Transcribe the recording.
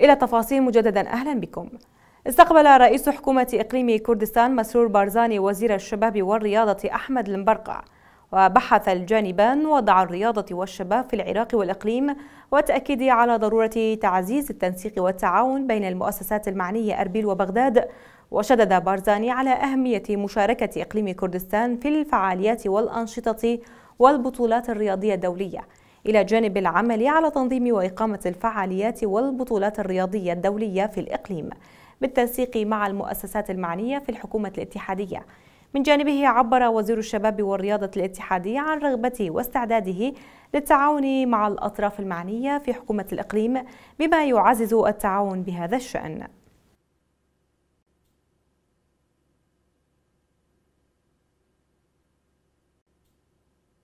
إلى تفاصيل مجددا أهلا بكم استقبل رئيس حكومة إقليم كردستان مسرور بارزاني وزير الشباب والرياضة أحمد المبرقع وبحث الجانبان وضع الرياضة والشباب في العراق والإقليم والتأكيد على ضرورة تعزيز التنسيق والتعاون بين المؤسسات المعنية أربيل وبغداد وشدد بارزاني على أهمية مشاركة إقليم كردستان في الفعاليات والأنشطة والبطولات الرياضية الدولية إلى جانب العمل على تنظيم وإقامة الفعاليات والبطولات الرياضية الدولية في الإقليم بالتنسيق مع المؤسسات المعنية في الحكومة الاتحادية من جانبه عبر وزير الشباب والرياضة الاتحادية عن رغبته واستعداده للتعاون مع الأطراف المعنية في حكومة الإقليم بما يعزز التعاون بهذا الشأن